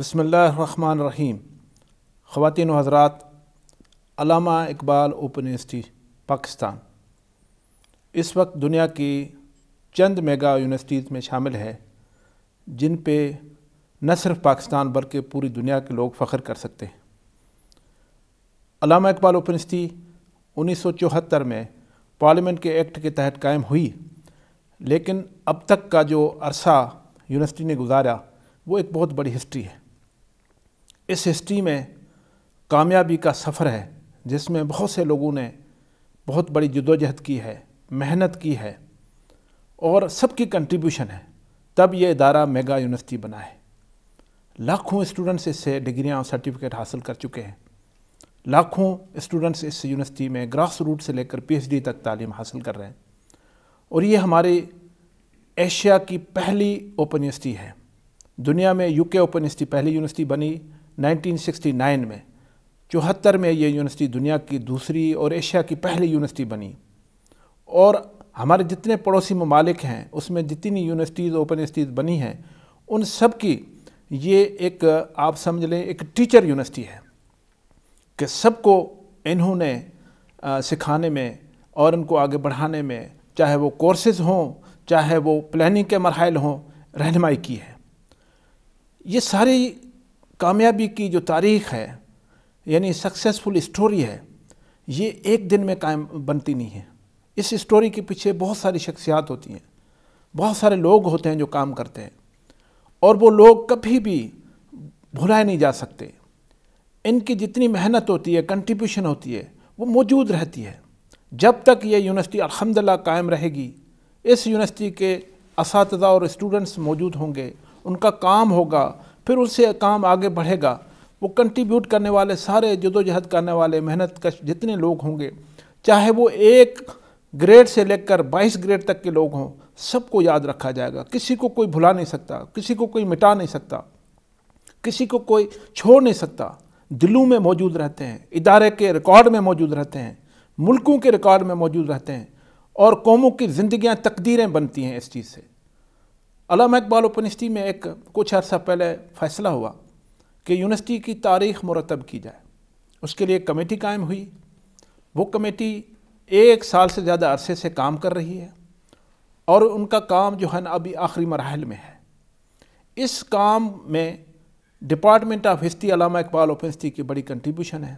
बसमीम ख़वान हज़रात अलामा इकबाल ओपन यूनिवर्सिटी पाकिस्तान इस वक्त दुनिया की चंद मेगा यूनिवर्सिटीज़ में शामिल है जिन पे न सिर्फ पाकिस्तान बल्कि पूरी दुनिया के लोग फ़ख्र कर सकते हैं अलामा इकबाल ओपन यूनिवर्सिटी उन्नीस सौ चौहत्तर में पार्लियामेंट के एक्ट के तहत कायम हुई लेकिन अब तक का जो अरसा यूनिवर्सिटी ने गुजारा वो एक बहुत बड़ी हिस्ट्री है इस हिस्ट्री में कामयाबी का सफ़र है जिसमें बहुत से लोगों ने बहुत बड़ी जदोजहद की है मेहनत की है और सबकी कंट्रीब्यूशन है तब ये इदारा मेगा यूनिवर्सिटी बना है लाखों स्टूडेंट्स इससे डिग्रियाँ और सर्टिफिकेट हासिल कर चुके हैं लाखों स्टूडेंट्स इस यूनिवर्सिटी में ग्रास रूट से लेकर पीएचडी तक तालीम हासिल कर रहे हैं और ये हमारे एशिया की पहली ओपन यूनिवर्सिटी है दुनिया में यूके ओपन यूनिवर्सिटी पहली यूनिवर्सिटी बनी 1969 में चौहत्तर में ये यूनिवर्सिटी दुनिया की दूसरी और एशिया की पहली यूनिवर्सिटी बनी और हमारे जितने पड़ोसी ममालिक हैं उसमें जितनी यूनिवर्सिटीज़ ओपन यूनिवर्सिटीज़ बनी हैं उन सब की ये एक आप समझ लें एक टीचर यूनिवर्सिटी है कि सबको इन्होंने सिखाने में और इनको आगे बढ़ाने में चाहे वो कोर्सेज़ हों चाहे वो प्लानिंग के मरहल हों रहनमाई की है ये सारी कामयाबी की जो तारीख है यानी सक्सेसफुल स्टोरी है ये एक दिन में कायम बनती नहीं है इस स्टोरी के पीछे बहुत सारी शख्सियात होती हैं बहुत सारे लोग होते हैं जो काम करते हैं और वो लोग कभी भी भुलाए नहीं जा सकते इनकी जितनी मेहनत होती है कंट्रीब्यूशन होती है वो मौजूद रहती है जब तक ये यूनिवर्सिटी अलहमदिल्ला कायम रहेगी इस यूनिवर्सिटी के इस और स्टूडेंट्स मौजूद होंगे उनका काम होगा फिर उनसे काम आगे बढ़ेगा वो कंट्रीब्यूट करने वाले सारे जदोजहद करने वाले मेहनत कश जितने लोग होंगे चाहे वो एक ग्रेड से लेकर 22 ग्रेड तक के लोग हों सबको याद रखा जाएगा किसी को कोई भुला नहीं सकता किसी को कोई मिटा नहीं सकता किसी को कोई छोड़ नहीं सकता दिलों में मौजूद रहते हैं इदारे के रिकॉर्ड में मौजूद रहते हैं मुल्कों के रिकॉर्ड में मौजूद रहते हैं और कौमों की ज़िंदियाँ तकदीरें बनती हैं इस चीज़ से अलामा इकबाल ओपनिस्टी में एक कुछ अर्सा पहले फ़ैसला हुआ कि यूनिवर्सिटी की तारीख मुरतब की जाए उसके लिए कमेटी कायम हुई वो कमेटी एक साल से ज़्यादा अरसे से काम कर रही है और उनका काम जो है ना अभी आखिरी मरहल में है इस काम में department of history Allama Iqbal Open University की बड़ी कंट्रीब्यूशन है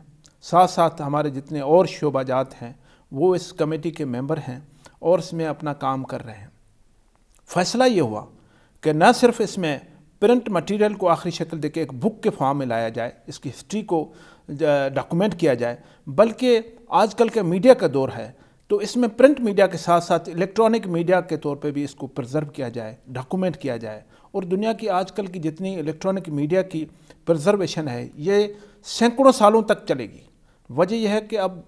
साथ साथ हमारे जितने और शोबाजात हैं वो इस कमेटी के मेंबर हैं और इसमें अपना काम कर रहे हैं फैसला ये हुआ कि न सिर्फ इसमें प्रिंट मटेरियल को आखिरी शक्ल देके एक बुक के फॉर्म में लाया जाए इसकी हिस्ट्री को डॉक्यूमेंट किया जाए बल्कि आजकल का मीडिया का दौर है तो इसमें प्रिंट मीडिया के साथ साथ इलेक्ट्रॉनिक मीडिया के तौर पे भी इसको प्रिजर्व किया जाए डॉक्यूमेंट किया जाए और दुनिया की आजकल की जितनी इलेक्ट्रॉनिक मीडिया की प्रिजर्वेशन है ये सैकड़ों सालों तक चलेगी वजह यह है कि अब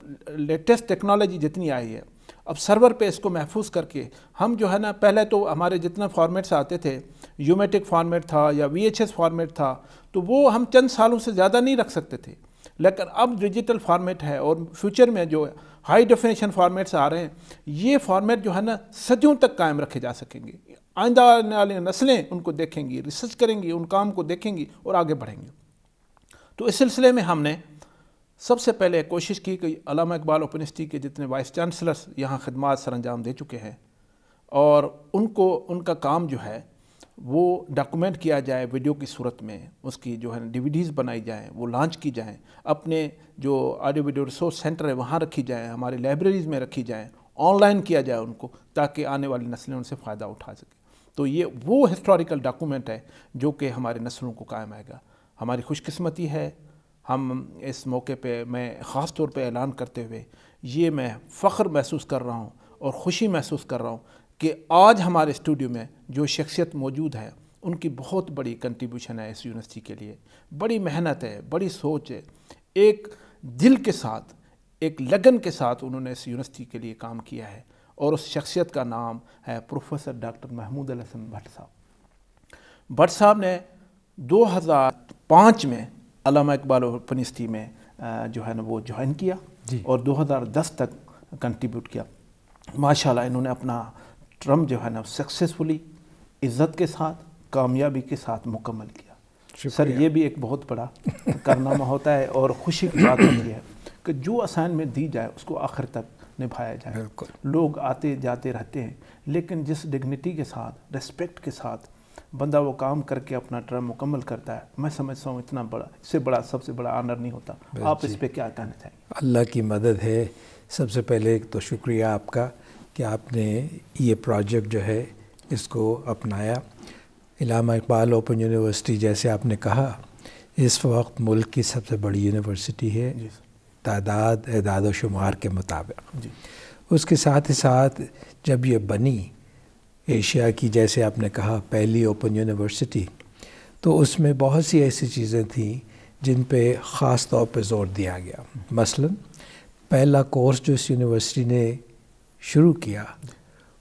लेटेस्ट टेक्नोलॉजी जितनी आई है अब सर्वर पे इसको महफूज करके हम जो है ना पहले तो हमारे जितना फॉर्मेट्स आते थे यूमेटिक फॉर्मेट था या वी फॉर्मेट था तो वो हम चंद सालों से ज़्यादा नहीं रख सकते थे लेकिन अब डिजिटल फॉर्मेट है और फ्यूचर में जो हाई डेफिनेशन फॉर्मेट्स आ रहे हैं ये फॉर्मेट जो है ना सदियों तक कायम रखे जा सकेंगे आइंदा आने वाली नस्लें उनको देखेंगी रिसर्च करेंगी उन काम को देखेंगी और आगे बढ़ेंगे तो इस सिलसिले में हमने सबसे पहले कोशिश की कि अलामा इकबाल यूनिवर्सिटी के जितने वाइस चांसलर्स यहाँ खदमात सर अंजाम दे चुके हैं और उनको उनका काम जो है वो डॉक्यूमेंट किया जाए वीडियो की सूरत में उसकी जो है डीवीडीज़ बनाई जाएँ वो लॉन्च की जाएँ अपने जो ऑडियो वीडियो रिसोर्स सेंटर है वहाँ रखी जाएँ हमारे लाइब्रेरीज़ में रखी जाएँ ऑनलाइन किया जाए उनको ताकि आने वाली नस्लें उनसे फ़ायदा उठा सकें तो ये वो हिस्टोरिकल डॉक्यूमेंट है जो कि हमारे नस्लों को कायम आएगा हमारी खुशकस्मती है हम इस मौके पे मैं ख़ास तौर पे ऐलान करते हुए ये मैं फ़ख्र महसूस कर रहा हूँ और ख़ुशी महसूस कर रहा हूँ कि आज हमारे स्टूडियो में जो शख्सियत मौजूद है उनकी बहुत बड़ी कंट्रीब्यूशन है इस यूनिवर्सिटी के लिए बड़ी मेहनत है बड़ी सोच है एक दिल के साथ एक लगन के साथ उन्होंने इस यूनिवर्सिटी के लिए काम किया है और उस शख्सियत का नाम है प्रोफेसर डॉक्टर महमूद हसन भट्ट साहब भट्ट साहब ने 2005 में अलामा इकबाल और फनिस्ती में जो है ना वो ज्वाइन किया और 2010 तक कंट्रीब्यूट किया माशाल्लाह इन्होंने अपना ट्रम जो है ना सक्सेसफुली इज़्ज़त के साथ कामयाबी के साथ मुकम्मल किया सर ये भी एक बहुत बड़ा कारनामा होता है और खुशी की बात होती है कि जो असाइनमेंट दी जाए उसको आखिर तक निभाया जाए लोग आते जाते रहते हैं लेकिन जिस डिग्निटी के साथ रेस्पेक्ट के साथ बंदा वो काम करके अपना टर्म मुकम्मल करता है मैं समझता हूँ इतना बड़ा इससे बड़ा सबसे बड़ा आनर नहीं होता आप इस पर क्या कहना चाहेंगे अल्लाह की मदद है सबसे पहले तो शुक्रिया आपका कि आपने ये प्रोजेक्ट जो है इसको अपनाया इलामा इकबाल ओपन यूनिवर्सिटी जैसे आपने कहा इस वक्त मुल्क की सबसे बड़ी यूनिवर्सिटी है तादाद एदाद शुमार के मुताबिक उसके साथ ही साथ जब ये बनी एशिया की जैसे आपने कहा पहली ओपन यूनिवर्सिटी तो उसमें बहुत सी ऐसी चीज़ें थीं जिन पे ख़ास तौर पे ज़ोर दिया गया मसलन पहला कोर्स जो इस यूनिवर्सिटी ने शुरू किया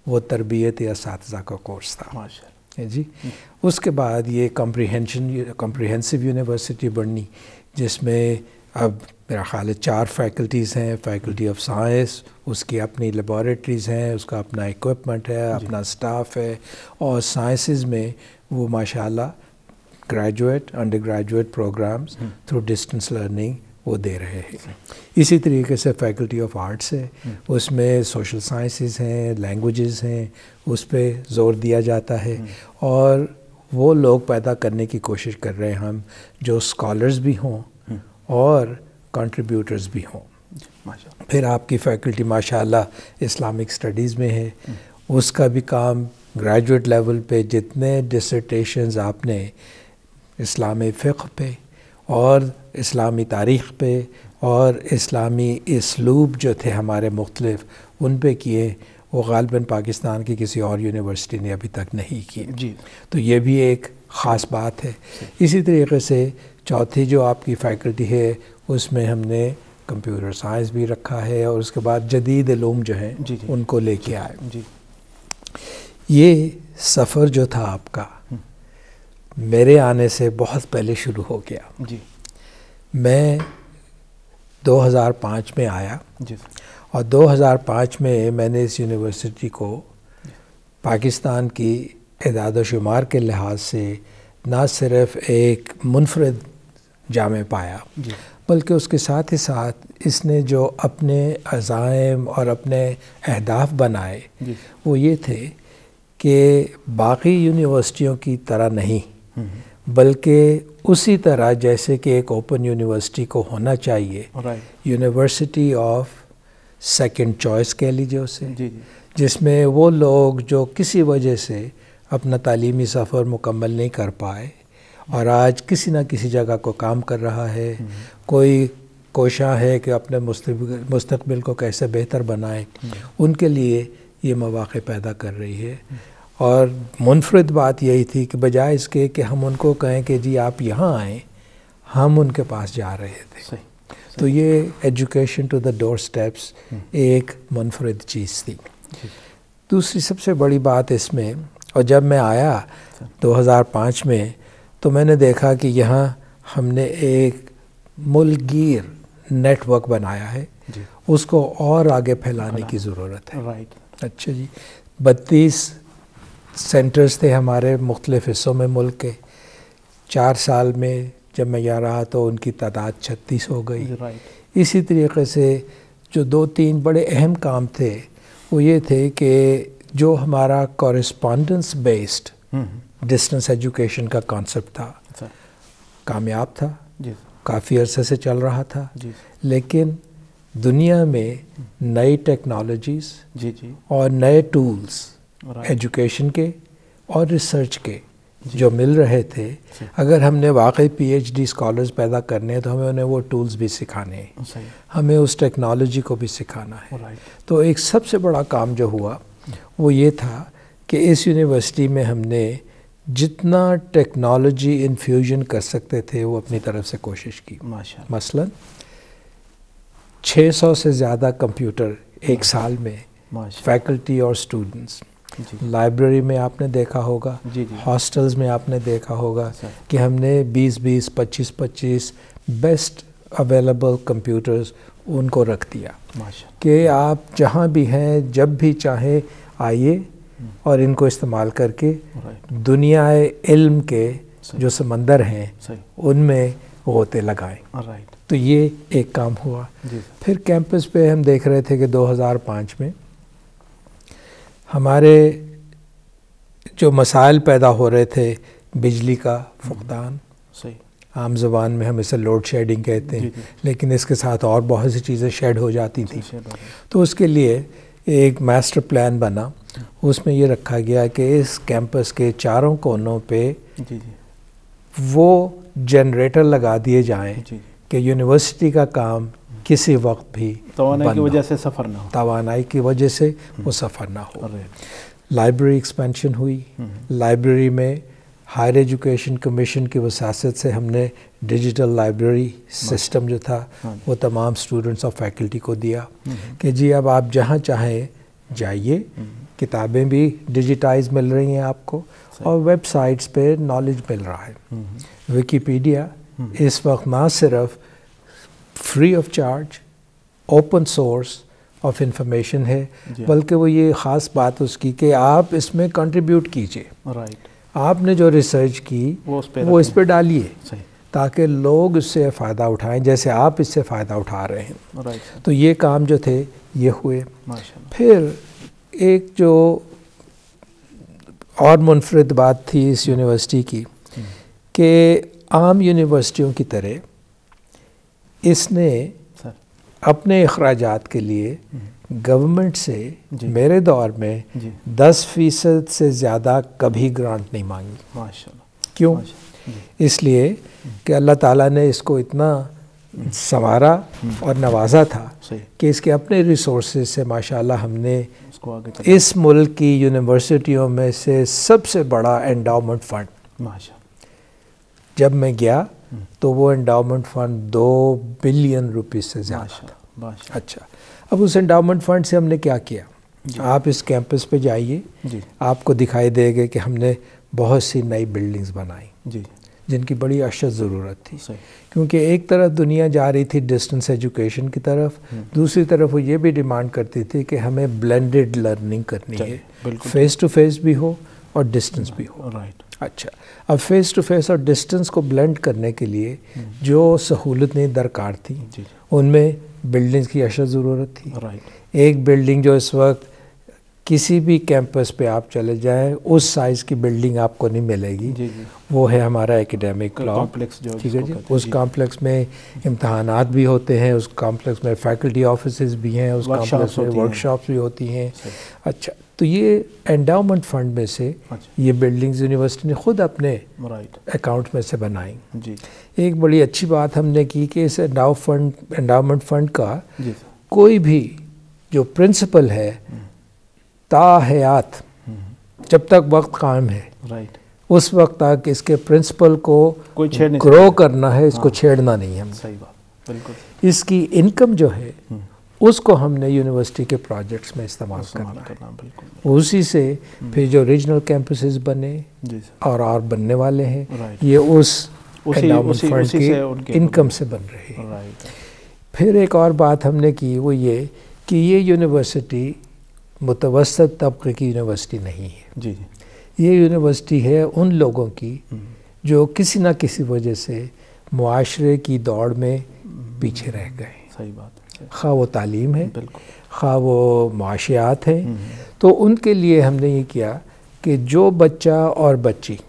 वो तरबियत या का कोर्स था जी उसके बाद ये कम्प्रीहेंशन कम्प्रीहेंसिव यूनिवर्सिटी बननी जिसमें अब मेरा ख्याल है चार फैकल्टीज़ हैं फैकल्टी ऑफ साइंस उसकी अपनी लेबॉरेटरीज़ हैं उसका अपना इक्विपमेंट है अपना स्टाफ है और साइंसेस में वो माशाल्लाह graduate undergraduate programmes through distance learning वो दे रहे हैं इसी तरीके से फैकल्टी ऑफ आर्ट्स है हम्म। उसमें सोशल साइंसेस हैं लैंग्वेजेस हैं उस पर ज़ोर दिया जाता है हम्म। और वो लोग पैदा करने की कोशिश कर रहे हैं हम जो स्कॉलर्स भी हों और कंट्रीब्यूटर्स भी हों फिर आपकी फैकल्टी माशाल्लाह इस्लामिक स्टडीज़ में है हम्म। उसका भी काम ग्रेजुएट लेवल पे जितने डिसर्टेशंस आपने इस्लामी फ़िक्र पे और इस्लामी तारीख़ पे और इस्लामी इसलूब जो थे हमारे मुख्तलिफ उन पे किए वो गालबा पाकिस्तान की किसी और यूनिवर्सिटी ने अभी तक नहीं किए जी तो ये भी एक ख़ास बात है इसी तरीके से चौथी जो आपकी फ़ैकल्टी है उसमें हमने कंप्यूटर साइंस भी रखा है और उसके बाद जदीद लूम जो हैं उनको लेके आए जी ये सफ़र जो था आपका हम्म। मेरे आने से बहुत पहले शुरू हो गया जी मैं 2005 में आया जी और 2005 में मैंने इस यूनिवर्सिटी को पाकिस्तान की इदाद शुमार के लिहाज से ना सिर्फ एक मुनफरद जामे पाया बल्कि उसके साथ ही साथ इसने जो अपने अज़ाइम और अपने अहदाफ बनाए वो ये थे कि बाकी यूनिवर्सिटियों की तरह नहीं हम्म। बल्कि उसी तरह जैसे कि एक ओपन यूनिवर्सिटी को होना चाहिए यूनिवर्सिटी ऑफ सेकंड चॉइस कह लीजिए उसे जिसमें वो लोग जो किसी वजह से अपना तालीमी सफ़र मुकम्मल नहीं कर पाए और आज किसी ना किसी जगह को काम कर रहा है कोई कोशा है कि अपने मुस्तबिल को कैसे बेहतर बनाए उनके लिए ये मौाक़े पैदा कर रही है और मुनफरद बात यही थी कि बजाय इसके कि हम उनको कहें कि जी आप यहाँ आएँ हम उनके पास जा रहे थे सही, सही। तो ये education to the doorsteps एक मुनफरद चीज़ थी दूसरी सबसे बड़ी बात इसमें और जब मैं आया 2005 में तो मैंने देखा कि यहाँ हमने एक मुलगीर नेटवर्क बनाया है उसको और आगे फैलाने की ज़रूरत है राइट अच्छा जी बत्तीस सेंटर्स थे हमारे मुख्तलिफ़ हिस्सों में मुल्क के चार साल में जब मैं यहाँ रहा तो उनकी तादाद छत्तीस हो गई इसी तरीके से जो दो तीन बड़े अहम काम थे वो ये थे कि जो हमारा correspondence hmm. Based distance education का कॉन्सेप्ट था कामयाब था काफ़ी अरसे से चल रहा था लेकिन दुनिया में नई टेक्नोलॉजीज और नए टूल्स एजुकेशन के और रिसर्च के जो मिल रहे थे अगर हमने वाकई पीएचडी स्कॉलर्स पैदा करने हैं तो हमें उन्हें वो टूल्स भी सिखाने हैं हमें उस टेक्नोलॉजी को भी सिखाना है तो एक सबसे बड़ा काम जो हुआ वो ये था कि इस यूनिवर्सिटी में हमने जितना टेक्नोलॉजी इन्फ्यूजन कर सकते थे वो अपनी तरफ से कोशिश की माशा मसलन 600 से ज़्यादा कंप्यूटर एक साल में फैकल्टी और स्टूडेंट्स लाइब्रेरी में आपने देखा होगा हॉस्टल्स में आपने देखा होगा कि हमने 20-20, 25-25 बेस्ट अवेलेबल कंप्यूटर्स उनको रख दिया कि आप जहाँ भी हैं जब भी चाहें आइए हम्म। और इनको इस्तेमाल करके दुनिया इल्म के जो समंदर हैं उनमें गोते लगाए तो ये एक काम हुआ फिर कैंपस पे हम देख रहे थे कि 2005 में हमारे जो मसाइल पैदा हो रहे थे बिजली का हम्म। फुकदान आम जबान में हम इसे लोड शेडिंग कहते हैं लेकिन इसके साथ और बहुत सी चीज़ें शेड हो जाती थी तो उसके लिए एक मास्टर प्लान बना उसमें ये रखा गया कि इस कैंपस के चारों कोनों पे जी जी। वो जनरेटर लगा दिए जाएं कि यूनिवर्सिटी का काम किसी वक्त भी तोानाई की वजह से सफ़र ना हो तोानाई की वजह से वो हम्म। सफ़र ना हो लाइब्रेरी एक्सपेंशन हुई लाइब्रेरी हम्म। में हायर एजुकेशन कमीशन की वसासत से हमने डिजिटल लाइब्रेरी सिस्टम जो था हाँ वो तमाम स्टूडेंट्स और फैकल्टी को दिया हम्म। कि जी अब आप जहाँ चाहें जाइए किताबें भी डिजिटाइज मिल रही हैं आपको और वेबसाइट्स पे नॉलेज मिल रहा है विकीपीडिया हम्म। इस वक्त ना सिर्फ free of charge open source of information है बल्कि वो ये ख़ास बात उसकी कि आप इसमें कंट्रीब्यूट कीजिए राइट आपने जो रिसर्च की वो उस वो इस पर डालिए ताकि लोग इससे फ़ायदा उठाएं जैसे आप इससे फ़ायदा उठा रहे हैं तो ये काम जो थे ये हुए फिर एक जो और मुनफरद बात थी इस यूनिवर्सिटी की कि आम यूनिवर्सिटियों की तरह इसने अपने अखराज के लिए गवर्नमेंट हम्म। से मेरे दौर में दस फीसद से ज़्यादा कभी ग्रांट नहीं मांगी माशा क्यों इसलिए कि अल्लाह ताला ने इसको इतना संवारा हम्म। और नवाजा था कि इसके अपने रिसोर्स से माशाल्लाह हमने इस मुल्क की यूनिवर्सिटियों में से सबसे बड़ा एंडाउमेंट फ़ंड जब मैं गया हम्म। तो वो एंडाउमेंट फ़ंड दो बिलियन रुपीस से ज़्यादा था अच्छा अब उस एंडाउमेंट फ़ंड से हमने क्या किया आप इस कैंपस पे जाइए आपको दिखाई देगा कि हमने बहुत सी नई बिल्डिंग्स बनाई जी जिनकी बड़ी अशद ज़रूरत थी क्योंकि एक तरफ दुनिया जा रही थी डिस्टेंस एजुकेशन की तरफ हम्म। दूसरी तरफ वो ये भी डिमांड करती थी कि हमें ब्लेंडेड लर्निंग करनी है फेस टू फेस भी हो और डिस्टेंस भी हो राइट अच्छा अब फेस टू फेस और डिस्टेंस को ब्लेंड करने के लिए हम्म। जो सहूलतें दरकार थी उनमें बिल्डिंग्स की अशद ज़रूरत थी एक बिल्डिंग जो इस वक्त किसी भी कैंपस पे आप चले जाएं उस साइज़ की बिल्डिंग आपको नहीं मिलेगी जी जी। वो है हमारा एकेडमिक कॉम्प्लेक्स जो ठीक है जी उस कॉम्प्लेक्स में इम्तहान भी होते हैं उस कॉम्प्लेक्स में फैकल्टी ऑफिस भी हैं उस कॉम्प्लेक्स में वर्कशॉप्स भी होती हैं अच्छा तो ये एंडाउमेंट फंड में से अच्छा। ये बिल्डिंग्स यूनिवर्सिटी ने खुद अपने अकाउंट में से बनाई एक बड़ी अच्छी बात हमने की कि इस एंडाउ फंड एंडाउमेंट फंड का कोई भी जो प्रिंसिपल है हम्म। हयात हम्म। जब तक वक्त कायम है राइट उस वक्त तक इसके प्रिंसिपल को ग्रो करना है इसको हाँ। छेड़ना नहीं है सही बात बिल्कुल इसकी इनकम जो है हम्म। उसको हमने यूनिवर्सिटी के प्रोजेक्ट्स में इस्तेमाल करना, करना है बिल्कुल उसी से हम्म। फिर जो रीजनल कैंपसेस बने और और बनने वाले हैं ये उस उसी, की इनकम से बन रही है फिर एक और बात हमने की वो ये कि ये यूनिवर्सिटी मुतवसत तबके की यूनिवर्सिटी नहीं है जी जी ये यूनिवर्सिटी है उन लोगों की हम्म। जो किसी ना किसी वजह से माशरे की दौड़ में पीछे रह गए सही बात है खा वो तालीम है खा वो माशियात है हम्म। तो उनके लिए हमने ये किया कि जो बच्चा और बच्ची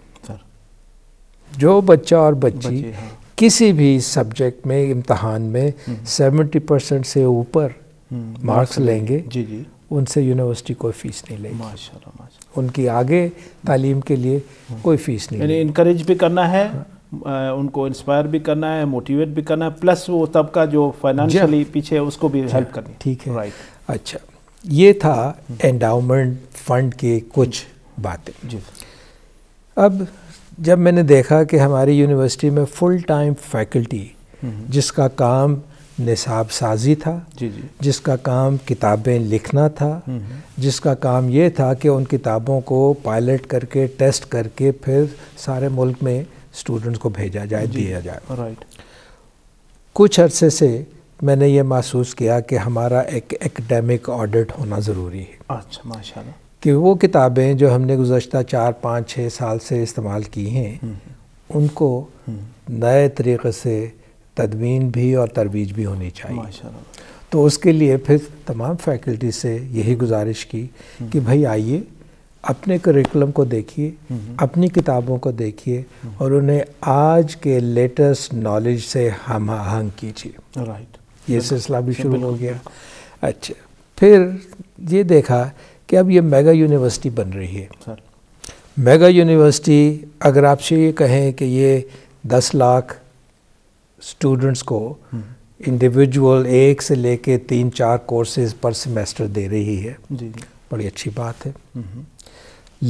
जो बच्चा और बच्ची, हाँ। किसी भी सब्जेक्ट में इम्तहान में सेवेंटी हम्म। परसेंट से ऊपर मार्क्स लेंगे जी जी उनसे यूनिवर्सिटी कोई फ़ीस नहीं लेगी माशाल्लाह माशाल्लाह उनकी आगे तालीम के लिए हम्म। कोई फ़ीस नहीं यानी इनक्रेज भी करना है हाँ। उनको इंस्पायर भी करना है मोटिवेट भी करना है प्लस वो तब का जो फाइनेंशियली पीछे है उसको भी हेल्प करनी ठीक है राइट अच्छा ये था एंडाउमेंट हम्म। फंड के कुछ हम्म। बातें जी अब जब मैंने देखा कि हमारी यूनिवर्सिटी में फुल टाइम फैकल्टी जिसका काम निसाब साजी था जी जी जिसका काम किताबें लिखना था हम्म, हम्म। जिसका काम ये था कि उन किताबों को पायलट करके टेस्ट करके फिर सारे मुल्क में स्टूडेंट्स को भेजा जाए दिया जाए राइट कुछ अरसे से मैंने ये महसूस किया कि हमारा एक एकेडमिक ऑडिट होना ज़रूरी है अच्छा माशाल्लाह कि वो किताबें जो हमने गुजशत चार पाँच छः साल से इस्तेमाल की हैं हम्म, उनको नए तरीक़े से तदवीन भी और तरवीज भी होनी चाहिए तो उसके लिए फिर तमाम फैकल्टी से यही गुजारिश की हम्म। कि भाई आइए अपने करिकुलम को देखिए हम्म। अपनी किताबों को देखिए हम्म। और उन्हें आज के लेटेस्ट नॉलेज से हम आहंग कीजिए राइट ये सिलसिला भी शुरू हो गया अच्छा फिर ये देखा कि अब ये मेगा यूनिवर्सिटी बन रही है मेगा यूनिवर्सिटी अगर आपसे ये कहें कि ये दस लाख स्टूडेंट्स को इंडिविजुअल एक से लेके तीन चार कोर्सेज पर सेमेस्टर दे रही है जी बड़ी अच्छी बात है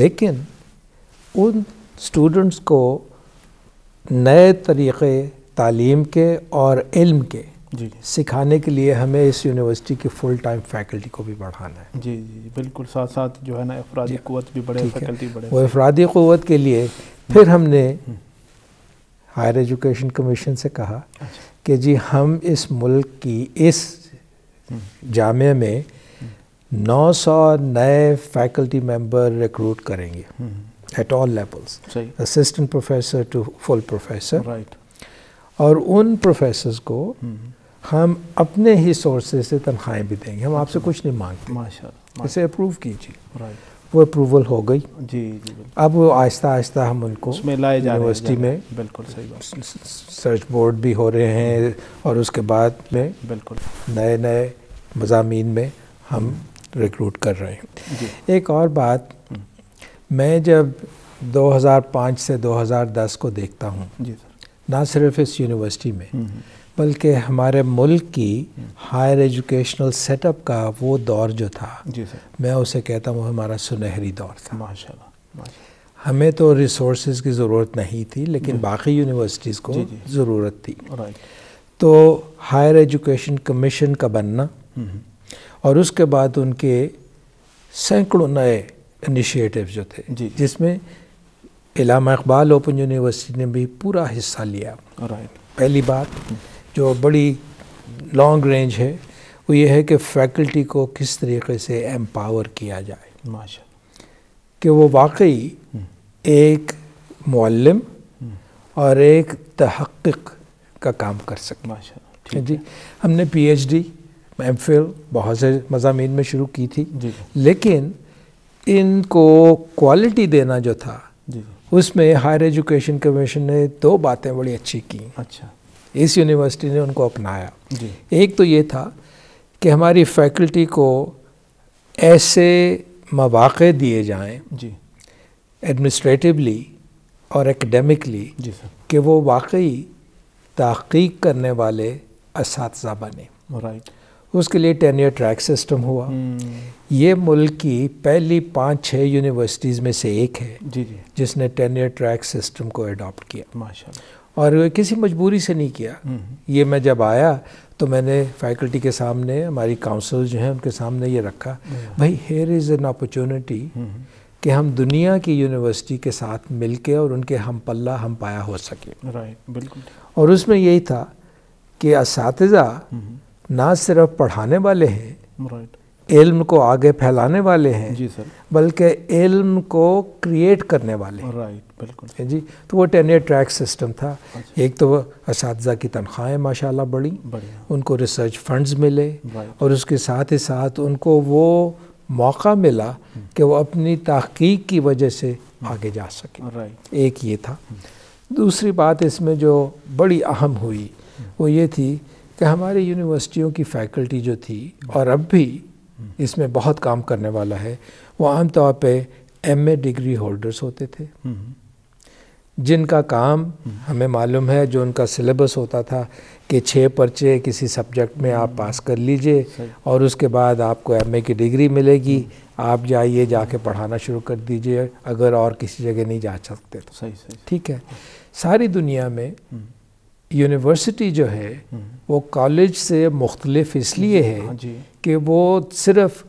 लेकिन उन स्टूडेंट्स को नए तरीक़े तालीम के और इल्म के जी सिखाने के लिए हमें इस यूनिवर्सिटी की फुल टाइम फैकल्टी को भी बढ़ाना है जी जी बिल्कुल साथ साथ जो है ना अफराधी भी बढ़े फैकल्टी बढ़े वो अफरादी क़वत के लिए फिर हमने हम्म। हायर एजुकेशन कमीशन से कहा अच्छा। कि जी हम इस मुल्क की इस जामे में 900 नए फैकल्टी मेंबर रिक्रूट करेंगे at all levels assistant professor to full professor right और उन प्रोफेसर्स को हम्म। हम अपने ही सोर्सेज से तनख्वाहें भी देंगे हम आपसे अच्छा। कुछ नहीं मांगते माशा इसे अप्रूव कीजिए राइट वो अप्रूवल हो गई जी जी अब वो आहिस्ता आहिस्ता हम उनको उसमें लाए जा यूनिवर्सिटी में बिल्कुल सही बात सर्च बोर्ड भी हो रहे हैं और उसके बाद में बिल्कुल नए नए मजामी में हम रिक्रूट हम्म। कर रहे हैं एक और बात हम्म। मैं जब 2005 से 2010 को देखता हूँ ना सिर्फ इस यूनिवर्सिटी में हम्म, बल्कि हमारे मुल्क की हायर एजुकेशनल सेटअप का वो दौर जो था जी सर मैं उसे कहता हूँ हमारा सुनहरी दौर था माशाल्लाह हमें तो रिसोर्स की ज़रूरत नहीं थी लेकिन बाकी यूनिवर्सिटीज़ को ज़रूरत थी तो हायर एजुकेशन कमीशन का बनना हम्म, हम्म। और उसके बाद उनके सैकड़ों नए इनिशिएटिव जो थे जिसमें इलामा इकबाल ओपन यूनिवर्सिटी ने भी पूरा हिस्सा लिया पहली बात हम्म। जो बड़ी लॉन्ग रेंज है वो ये है कि फैकल्टी को किस तरीके से एम्पावर किया जाए माशा कि वो वाकई हम्म। एक मुल्लम हम्म। और एक तहक़ का काम कर सक माशा जी हमने पीएचडी एमफिल बहुत से मजामी में शुरू की थी लेकिन इनको क्वालिटी देना जो था उसमें हायर एजुकेशन कमीशन ने दो बातें बड़ी अच्छी की अच्छा इस यूनिवर्सिटी ने उनको अपनाया एक तो ये था कि हमारी फैकल्टी को ऐसे मौाक़े दिए जाएं जी एडमिनिस्ट्रेटिवली और एकेडमिकली कि वो वाकई तहकीक करने वाले इस बने राइट उसके लिए टेन ईयर ट्रैक सिस्टम हुआ हम्म। ये मुल्क की पहली पाँच छः यूनिवर्सिटीज़ में से एक है जी जी जिसने टेन ईयर ट्रैक सिस्टम को अडोप्ट किया माशा और किसी मजबूरी से नहीं किया हम्म। ये मैं जब आया तो मैंने फैकल्टी के सामने हमारी काउंसिल जो हैं उनके सामने ये रखा हम्म। भाई हेयर इज़ एन अपॉर्चुनिटी कि हम दुनिया की यूनिवर्सिटी के साथ मिलके और उनके हम पल्ला हम पाया हो सके राइट बिल्कुल और उसमें यही था कि इस हम्म। ना सिर्फ पढ़ाने वाले हैं राइट इल्म को आगे फैलाने वाले हैं जी सर बल्कि इल्म को क्रिएट करने वाले हैं राइट बिल्कुल जी तो वो टेन ट्रैक सिस्टम था अच्छा। एक तो इस की तनख्वाहें माशाल्लाह बढ़ी उनको रिसर्च फंड्स मिले और उसके साथ ही साथ उनको वो मौका मिला हम्म। कि वो अपनी तहकीक की वजह से हम्म। आगे जा सके एक ये था हम्म। दूसरी बात इसमें जो बड़ी अहम हुई वो ये थी कि हमारे यूनिवर्सिटियों की फ़ैकल्टी जो थी और अब भी इसमें बहुत काम करने वाला है वो आमतौर पर एम डिग्री होल्डर्स होते थे हम्म। जिनका काम हम्म। हमें मालूम है जो उनका सिलेबस होता था कि छः पर्चे किसी सब्जेक्ट में आप पास कर लीजिए और उसके बाद आपको एमए की डिग्री मिलेगी हम्म। आप जाइए जाके पढ़ाना शुरू कर दीजिए अगर और किसी जगह नहीं जा सकते तो सही सही ठीक है सारी दुनिया में यूनिवर्सिटी जो है वो कॉलेज से मुख्तलिफ इसलिए है हाँ कि वो सिर्फ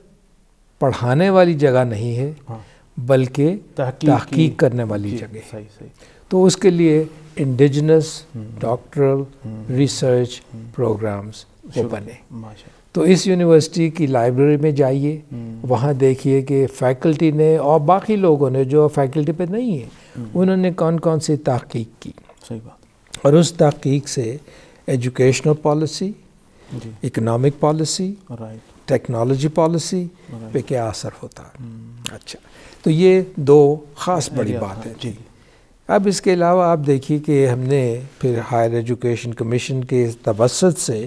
पढ़ाने वाली जगह नहीं है हाँ। बल्कि तहकीक करने वाली जगह सही सही तो उसके लिए इंडिजनस डॉक्टरल रिसर्च प्रोग्राम्स वो बने तो इस यूनिवर्सिटी की लाइब्रेरी में जाइए हम्म। वहाँ देखिए कि फैकल्टी ने और बाकी लोगों ने जो फैकल्टी पे नहीं है हम्म। उन्होंने कौन कौन सी तहकीक की सही बात और उस तहकीक से educational policy economic policy technology policy पे क्या असर होता है hmm. अच्छा तो ये दो ख़ास बड़ी बात है जी अब इसके अलावा आप देखिए कि हमने फिर हायर एजुकेशन कमीशन के तबसत से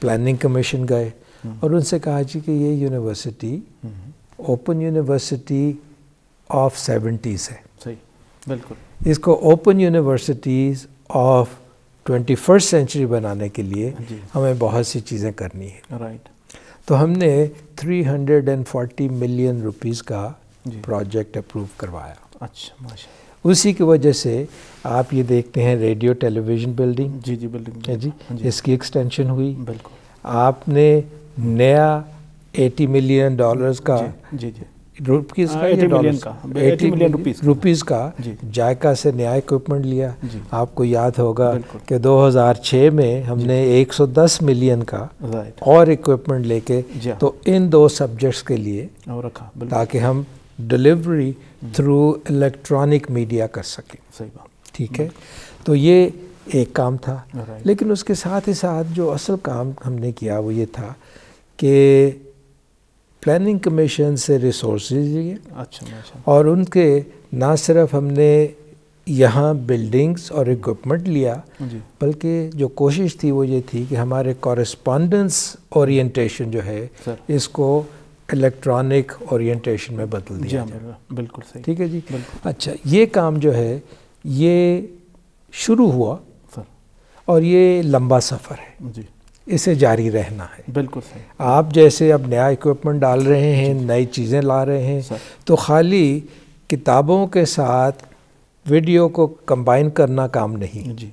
प्लानिंग कमीशन गए hmm. और उनसे कहा जी कि ये university open university of seventies है सही बिल्कुल इसको open universities of twenty first century बनाने के लिए हमें बहुत सी चीज़ें करनी है राइट तो हमने 340 मिलियन रुपीस का प्रोजेक्ट अप्रूव करवाया अच्छा उसी की वजह से आप ये देखते हैं रेडियो टेलीविज़न बिल्डिंग जी जी बिल्डिंग जी, जी हाँ इसकी एक्सटेंशन हुई बिल्कुल आपने नया 80 मिलियन डॉलर्स का जी जी, जी रुपीज का एटी हाँ, मिलियन का एटी मिलियन रुपीज रुपीज का जायका से नया इक्विपमेंट लिया आपको याद होगा कि 2006 में हमने 110 मिलियन का और इक्विपमेंट लेके तो इन दो सब्जेक्ट्स के लिए रखा ताकि हम डिलीवरी थ्रू इलेक्ट्रॉनिक मीडिया कर सकें सही बात ठीक है हम्म। तो ये एक काम था लेकिन उसके साथ ही साथ जो असल काम हमने किया वो ये था कि प्लानिंग कमीशन से रिसोर्स लीजिए अच्छा, अच्छा और उनके ना सिर्फ हमने यहाँ बिल्डिंग्स और इक्विपमेंट लिया बल्कि जो कोशिश थी वो ये थी कि हमारे कॉरेस्पॉन्डेंस ओरिएंटेशन जो है इसको इलेक्ट्रॉनिक ओरिएंटेशन में बदल दिया हाँ, बिल्कुल सही ठीक है जी अच्छा ये काम जो है ये शुरू हुआ और ये लंबा सफ़र है जी इसे जारी रहना है बिल्कुल सही आप जैसे अब नया इक्विपमेंट डाल रहे हैं नई चीज़ें ला रहे हैं तो खाली किताबों के साथ वीडियो को कंबाइन करना काम नहीं जी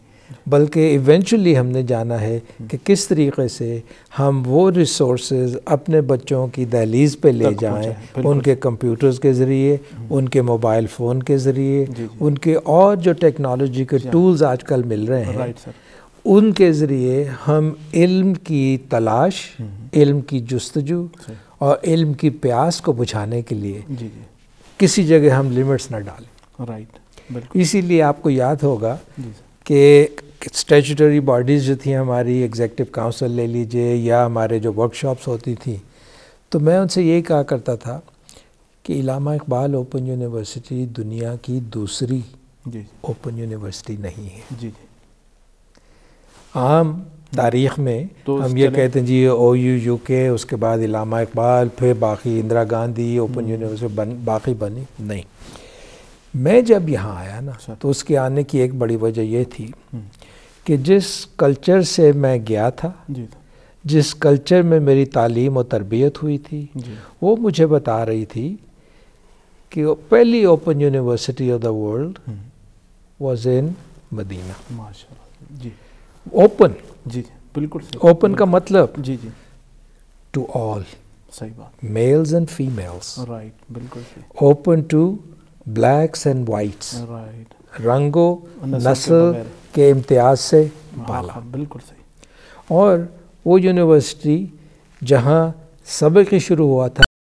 बल्कि इवेंचुअली हमने जाना है हम्म। कि किस तरीके से हम वो रिसोर्स अपने बच्चों की दहलीज़ पे ले जाएं उनके कंप्यूटर्स के ज़रिए हम्म। उनके मोबाइल फ़ोन के ज़रिए उनके और जो टेक्नोलॉजी के टूल्स आजकल मिल रहे हैं उनके ज़रिए हम इल्म की तलाश हम्म। इल्म की जस्तजू और इल्म की प्यास को बुझाने के लिए जी जी। किसी जगह हम लिमिट्स ना डालें राइट इसीलिए आपको याद होगा कि स्टेचुटरी बॉडीज़ जो थी हमारी एग्जेक्टिव काउंसिल ले लीजिए या हमारे जो वर्कशॉप्स होती थी तो मैं उनसे यही कहा करता था कि इलामा इकबाल ओपन यूनिवर्सिटी दुनिया की दूसरी ओपन यूनिवर्सिटी नहीं है जी जी आम तारीख में तो हम ये कहते हैं जी ओ यू यू के उसके बाद इलामा इकबाल फिर बाकी Indira Gandhi Open hmm. University बन बाकी बनी नहीं मैं जब यहाँ आया ना अच्छा। तो उसके आने की एक बड़ी वजह यह थी हम्म। कि जिस कल्चर से मैं गया था जिस कल्चर में मेरी तालीम और तरबियत हुई थी वो मुझे बता रही थी कि पहली open university of the world was hmm. In Medina माशा जी ओपन जी बिल्कुल ओपन का मतलब जी जी टू ऑल सही बात मेल्स एंड फीमेल्स राइट बिल्कुल open to blacks and whites right रंगो नस्ल के इम्तियाज से बाला हाँ, हाँ, बिल्कुल सही और वो यूनिवर्सिटी जहाँ सबक शुरू हुआ था